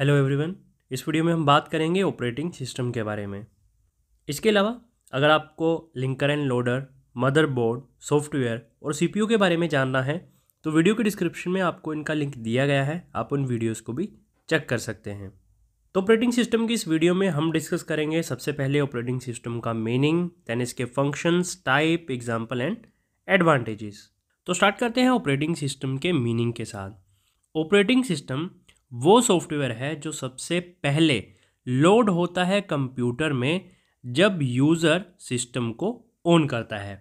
hello everyone इस video में हम बात करेंगे ऑपरेटिंग सिस्टम के बारे में इसके अलावा अगर आपको linker and loader motherboard software और सीपीयू के बारे में जानना है तो वीडियो के डिस्क्रिप्शन में आपको इनका लिंक दिया गया है आप उन वीडियोज़ को भी चेक कर सकते हैं तो ऑपरेटिंग सिस्टम की इस वीडियो में हम डिस्कस करेंगे सबसे पहले ऑपरेटिंग सिस्टम का मीनिंग दैन इसके functions type example and advantages तो स्टार्ट करते हैं ऑपरेटिंग सिस्टम के मीनिंग के साथ ऑपरेटिंग सिस्टम वो सॉफ्टवेयर है जो सबसे पहले लोड होता है कंप्यूटर में जब यूज़र सिस्टम को ऑन करता है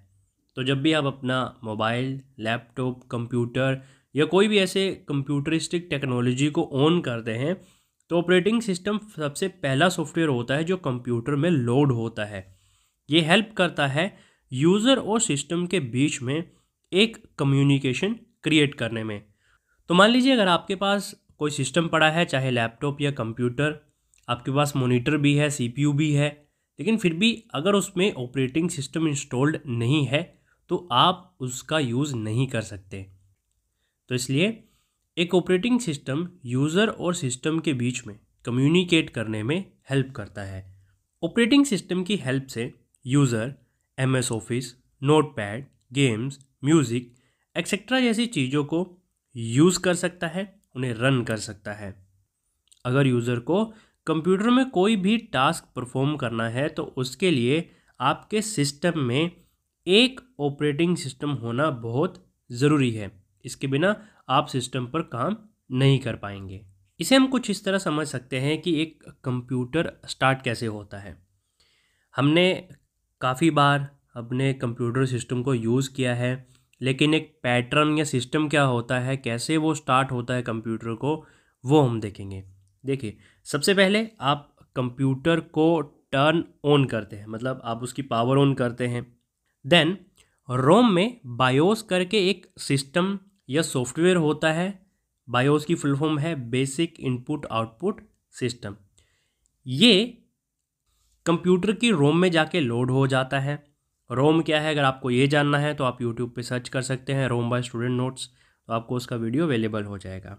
तो जब भी आप अपना मोबाइल लैपटॉप कंप्यूटर या कोई भी ऐसे कंप्यूटरिस्टिक टेक्नोलॉजी को ऑन करते हैं तो ऑपरेटिंग सिस्टम सबसे पहला सॉफ्टवेयर होता है जो कंप्यूटर में लोड होता है ये हेल्प करता है यूज़र और सिस्टम के बीच में एक कम्युनिकेशन क्रिएट करने में तो मान लीजिए अगर आपके पास कोई सिस्टम पड़ा है चाहे लैपटॉप या कंप्यूटर आपके पास मोनीटर भी है सीपीयू भी है लेकिन फिर भी अगर उसमें ऑपरेटिंग सिस्टम इंस्टॉल्ड नहीं है तो आप उसका यूज़ नहीं कर सकते तो इसलिए एक ऑपरेटिंग सिस्टम यूज़र और सिस्टम के बीच में कम्युनिकेट करने में हेल्प करता है ऑपरेटिंग सिस्टम की हेल्प से user M S office notepad games music etcetera जैसी चीज़ों को यूज़ कर सकता है उन्हें रन कर सकता है अगर यूज़र को कंप्यूटर में कोई भी टास्क परफॉर्म करना है तो उसके लिए आपके सिस्टम में एक ऑपरेटिंग सिस्टम होना बहुत ज़रूरी है इसके बिना आप सिस्टम पर काम नहीं कर पाएंगे इसे हम कुछ इस तरह समझ सकते हैं कि एक कंप्यूटर स्टार्ट कैसे होता है हमने काफ़ी बार अपने कंप्यूटर सिस्टम को यूज़ किया है लेकिन एक पैटर्न या सिस्टम क्या होता है कैसे वो स्टार्ट होता है कंप्यूटर को वो हम देखेंगे देखिए सबसे पहले आप कंप्यूटर को टर्न ऑन करते हैं मतलब आप उसकी पावर ऑन करते हैं देन रोम में बायोस करके एक सिस्टम या सॉफ्टवेयर होता है बायोस की फुल फॉर्म है बेसिक इनपुट आउटपुट सिस्टम ये कंप्यूटर की रोम में जाके लोड हो जाता है रोम क्या है अगर आपको ये जानना है तो आप यूट्यूब पे सर्च कर सकते हैं रोम बाय स्टूडेंट नोट्स तो आपको उसका वीडियो अवेलेबल हो जाएगा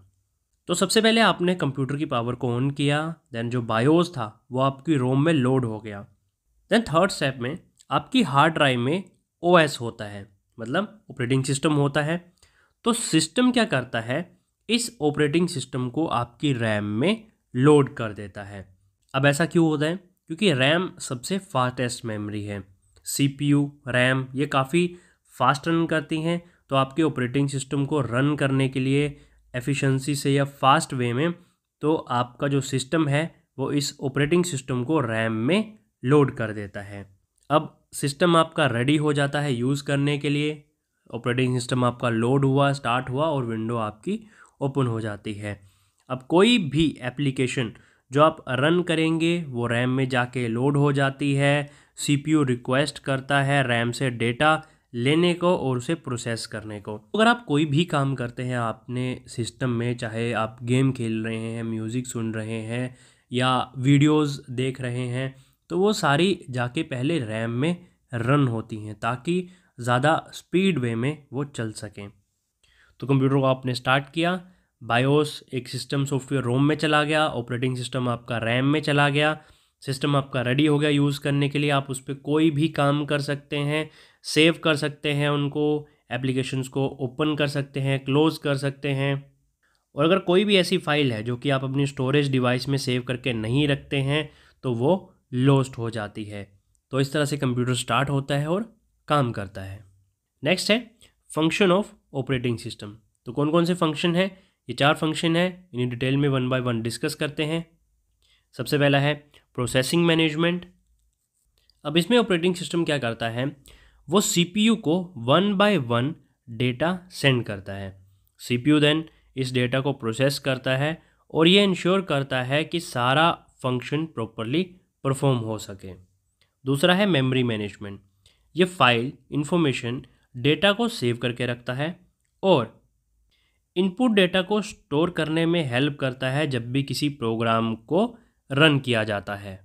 तो सबसे पहले आपने कंप्यूटर की पावर को ऑन किया देन जो बायोस था वो आपकी रोम में लोड हो गया देन थर्ड स्टेप में आपकी हार्ड ड्राइव में ओ होता है मतलब ऑपरेटिंग सिस्टम होता है तो सिस्टम क्या करता है इस ऑपरेटिंग सिस्टम को आपकी रैम में लोड कर देता है अब ऐसा क्यों होता है क्योंकि रैम सबसे फास्टेस्ट मेमोरी है सीपीयू रैम ये काफ़ी फास्ट रन करती हैं तो आपके ऑपरेटिंग सिस्टम को रन करने के लिए एफिशिएंसी से या फास्ट वे में तो आपका जो सिस्टम है वो इस ऑपरेटिंग सिस्टम को रैम में लोड कर देता है अब सिस्टम आपका रेडी हो जाता है यूज़ करने के लिए ऑपरेटिंग सिस्टम आपका लोड हुआ स्टार्ट हुआ और विंडो आपकी ओपन हो जाती है अब कोई भी एप्लीकेशन जो आप रन करेंगे वो रैम में जाके लोड हो जाती है सीपीयू रिक्वेस्ट करता है रैम से डेटा लेने को और उसे प्रोसेस करने को अगर आप कोई भी काम करते हैं आपने सिस्टम में चाहे आप गेम खेल रहे हैं म्यूज़िक सुन रहे हैं या वीडियोस देख रहे हैं तो वो सारी जाके पहले रैम में रन होती हैं ताकि ज़्यादा स्पीड वे में वो चल सकें तो कंप्यूटर को आपने स्टार्ट किया बायोस एक सिस्टम सॉफ्टवेयर रोम में चला गया ऑपरेटिंग सिस्टम आपका रैम में चला गया सिस्टम आपका रेडी हो गया यूज़ करने के लिए आप उस पर कोई भी काम कर सकते हैं सेव कर सकते हैं उनको एप्लीकेशंस को ओपन कर सकते हैं क्लोज़ कर सकते हैं और अगर कोई भी ऐसी फ़ाइल है जो कि आप अपनी स्टोरेज डिवाइस में सेव करके नहीं रखते हैं तो वो लॉस्ट हो जाती है तो इस तरह से कंप्यूटर स्टार्ट होता है और काम करता है नेक्स्ट है फंक्शन ऑफ ऑपरेटिंग सिस्टम तो कौन कौन से फंक्शन हैं ये चार फंक्शन हैं इन्हें डिटेल में वन बाय वन डिस्कस करते हैं सबसे पहला है प्रोसेसिंग मैनेजमेंट अब इसमें ऑपरेटिंग सिस्टम क्या करता है वो सीपीयू को one by one data send करता है सीपीयू देन इस डेटा को प्रोसेस करता है और ये इंश्योर करता है कि सारा फंक्शन प्रॉपरली परफॉर्म हो सके दूसरा है मेमोरी मैनेजमेंट ये फाइल इंफॉर्मेशन डेटा को सेव करके रखता है और इनपुट डेटा को स्टोर करने में हेल्प करता है जब भी किसी प्रोग्राम को रन किया जाता है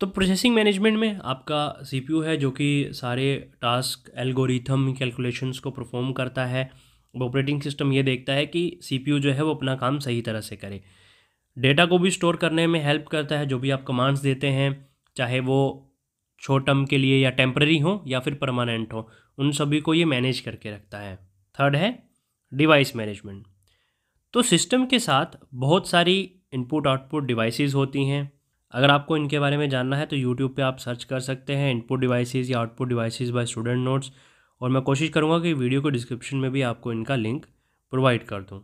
तो प्रोसेसिंग मैनेजमेंट में आपका सीपीयू है जो कि सारे टास्क एल्गोरिथम कैलकुलेशंस को परफॉर्म करता है ऑपरेटिंग सिस्टम ये देखता है कि सीपीयू जो है वो अपना काम सही तरह से करे डेटा को भी स्टोर करने में हेल्प करता है जो भी आप कमांड्स देते हैं चाहे वो शॉर्ट टर्म के लिए या टेम्प्रेरी हो या फिर परमानेंट हो उन सभी को ये मैनेज करके रखता है थर्ड है डिवाइस मैनेजमेंट तो सिस्टम के साथ बहुत सारी इनपुट आउटपुट डिवाइसेस होती हैं अगर आपको इनके बारे में जानना है तो यूट्यूब पे आप सर्च कर सकते हैं इनपुट डिवाइसेस या output devices by student notes और मैं कोशिश करूँगा कि वीडियो को डिस्क्रिप्शन में भी आपको इनका लिंक प्रोवाइड कर दूँ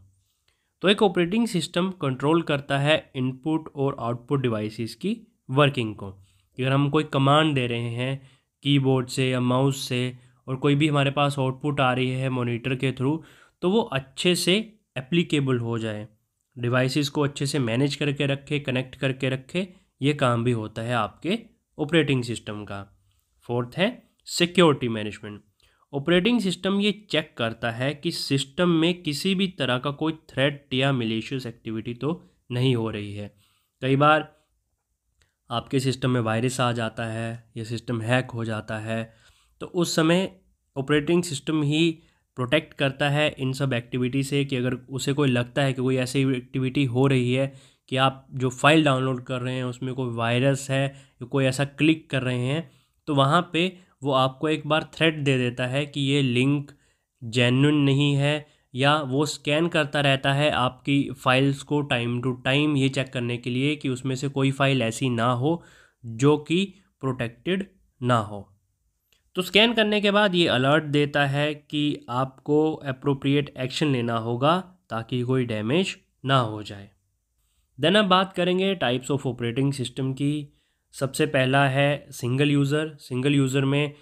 तो एक ऑपरेटिंग सिस्टम कंट्रोल करता है इनपुट और आउटपुट डिवाइसिस की वर्किंग को अगर हम कोई कमांड दे रहे हैं कीबोर्ड से या माउस से और कोई भी हमारे पास आउटपुट आ रही है मॉनिटर के थ्रू तो वो अच्छे से एप्लीकेबल हो जाए डिवाइसेस को अच्छे से मैनेज करके रखे कनेक्ट करके रखे ये काम भी होता है आपके ऑपरेटिंग सिस्टम का फोर्थ है सिक्योरिटी मैनेजमेंट ऑपरेटिंग सिस्टम ये चेक करता है कि सिस्टम में किसी भी तरह का कोई थ्रेट या मिलेशियस एक्टिविटी तो नहीं हो रही है कई बार आपके सिस्टम में वायरस आ जाता है या सिस्टम हैक हो जाता है तो उस समय ऑपरेटिंग सिस्टम ही प्रोटेक्ट करता है इन सब एक्टिविटी से कि अगर उसे कोई लगता है कि कोई ऐसी एक्टिविटी हो रही है कि आप जो फाइल डाउनलोड कर रहे हैं उसमें कोई वायरस है या कोई ऐसा क्लिक कर रहे हैं तो वहाँ पे वो आपको एक बार थ्रेट दे देता है कि ये लिंक जेन्यून नहीं है या वो स्कैन करता रहता है आपकी फ़ाइल्स को टाइम टू टाइम ये चेक करने के लिए कि उसमें से कोई फ़ाइल ऐसी ना हो जो कि प्रोटेक्टेड ना हो तो स्कैन करने के बाद ये अलर्ट देता है कि आपको अप्रोप्रिएट एक्शन लेना होगा ताकि कोई डैमेज ना हो जाए देन अब बात करेंगे टाइप्स ऑफ ऑपरेटिंग सिस्टम की सबसे पहला है सिंगल यूज़र सिंगल यूज़र में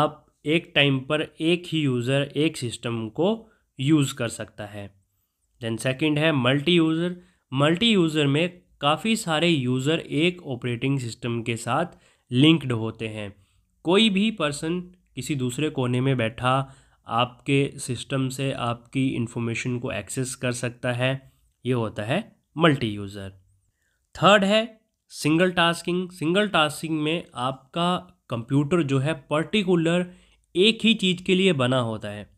आप एक टाइम पर एक ही यूज़र एक सिस्टम को यूज़ कर सकता है देन सेकंड है मल्टी यूज़र मल्टी यूज़र में काफ़ी सारे यूज़र एक ऑपरेटिंग सिस्टम के साथ लिंक्ड होते हैं कोई भी पर्सन किसी दूसरे कोने में बैठा आपके सिस्टम से आपकी इन्फॉर्मेशन को एक्सेस कर सकता है ये होता है मल्टी यूज़र थर्ड है सिंगल टास्किंग सिंगल टास्किंग में आपका कंप्यूटर जो है पर्टिकुलर एक ही चीज़ के लिए बना होता है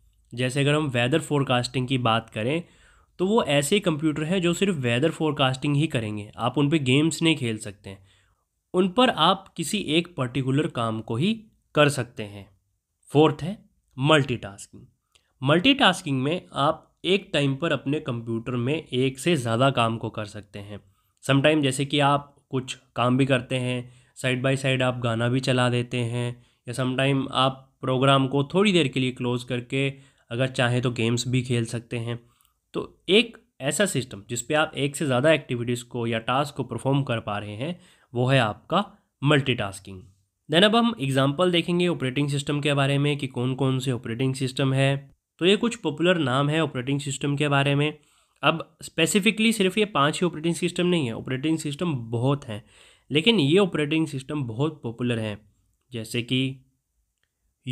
जैसे अगर हम वेदर फोरकास्टिंग की बात करें तो वो ऐसे कंप्यूटर हैं जो सिर्फ वेदर फोरकास्टिंग ही करेंगे आप उन पर गेम्स नहीं खेल सकते हैं उन पर आप किसी एक पर्टिकुलर काम को ही कर सकते हैं फोर्थ है मल्टीटास्किंग मल्टीटास्किंग में आप एक टाइम पर अपने कंप्यूटर में एक से ज़्यादा काम को कर सकते हैं समटाइम जैसे कि आप कुछ काम भी करते हैं साइड बाय साइड आप गाना भी चला देते हैं या समटाइम आप प्रोग्राम को थोड़ी देर के लिए क्लोज करके अगर चाहें तो गेम्स भी खेल सकते हैं तो एक ऐसा सिस्टम जिस पे आप एक से ज़्यादा एक्टिविटीज़ को या टास्क को परफॉर्म कर पा रहे हैं वो है आपका मल्टीटास्किंग देन अब हम एग्जांपल देखेंगे ऑपरेटिंग सिस्टम के बारे में कि कौन कौन से ऑपरेटिंग सिस्टम है तो ये कुछ पॉपुलर नाम है ऑपरेटिंग सिस्टम के बारे में अब स्पेसिफिकली सिर्फ ये पाँच ही ऑपरेटिंग सिस्टम नहीं है ऑपरेटिंग सिस्टम बहुत हैं लेकिन ये ऑपरेटिंग सिस्टम बहुत पॉपुलर हैं जैसे कि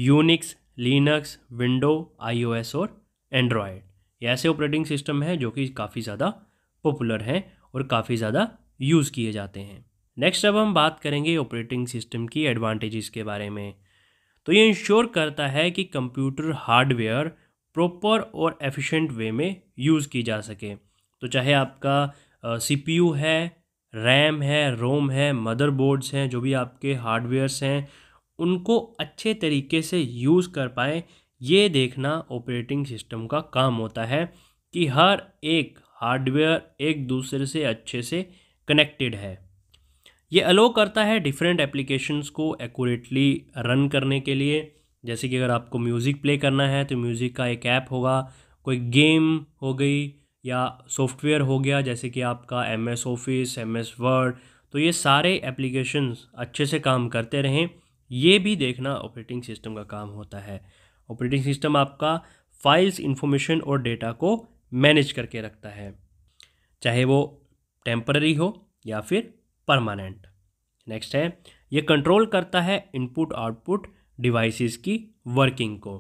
यूनिक्स लिनक्स विंडो आईओएस और एंड्रॉयड ये ऐसे ऑपरेटिंग सिस्टम हैं जो कि काफ़ी ज़्यादा पॉपुलर हैं और काफ़ी ज़्यादा यूज़ किए जाते हैं नेक्स्ट अब हम बात करेंगे ऑपरेटिंग सिस्टम की एडवांटेजेस के बारे में तो ये इंश्योर करता है कि कंप्यूटर हार्डवेयर प्रॉपर और एफिशिएंट वे में यूज़ की जा सके तो चाहे आपका सी है रैम है रोम है मदरबोर्ड्स हैं जो भी आपके हार्डवेयर्स हैं उनको अच्छे तरीके से यूज़ कर पाएँ ये देखना ऑपरेटिंग सिस्टम का काम होता है कि हर एक हार्डवेयर एक दूसरे से अच्छे से कनेक्टेड है ये अलो करता है डिफरेंट एप्लीकेशंस को एक्यूरेटली रन करने के लिए जैसे कि अगर आपको म्यूज़िक प्ले करना है तो म्यूज़िक का एक ऐप होगा कोई गेम हो गई या सॉफ्टवेयर हो गया जैसे कि आपका M S office M S word तो ये सारे एप्लीकेशंस अच्छे से काम करते रहें ये भी देखना ऑपरेटिंग सिस्टम का काम होता है ऑपरेटिंग सिस्टम आपका फाइल्स इन्फॉर्मेशन और डेटा को मैनेज करके रखता है चाहे वो टेम्पररी हो या फिर परमानेंट नेक्स्ट है ये कंट्रोल करता है इनपुट आउटपुट डिवाइसेस की वर्किंग को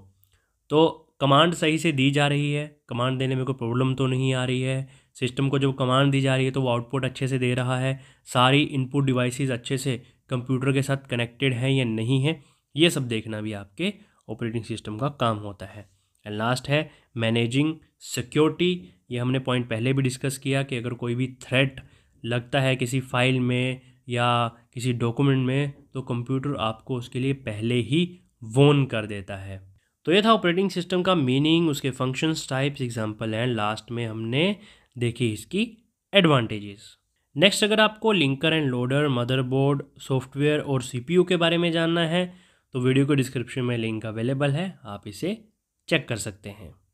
तो कमांड सही से दी जा रही है कमांड देने में कोई प्रॉब्लम तो नहीं आ रही है सिस्टम को जो कमांड दी जा रही है तो वो आउटपुट अच्छे से दे रहा है सारी इनपुट डिवाइसेस अच्छे से कंप्यूटर के साथ कनेक्टेड हैं या नहीं है ये सब देखना भी आपके ऑपरेटिंग सिस्टम का काम होता है एंड लास्ट है मैनेजिंग सिक्योरिटी ये हमने पॉइंट पहले भी डिस्कस किया कि अगर कोई भी थ्रेट लगता है किसी फाइल में या किसी डॉक्यूमेंट में तो कंप्यूटर आपको उसके लिए पहले ही वोन कर देता है तो ये था ऑपरेटिंग सिस्टम का मीनिंग उसके functions types example and last में हमने देखी इसकी एडवांटेजेस नेक्स्ट अगर आपको linker and loader motherboard software और सीपीयू के बारे में जानना है तो वीडियो को डिस्क्रिप्शन में लिंक अवेलेबल है आप इसे चेक कर सकते हैं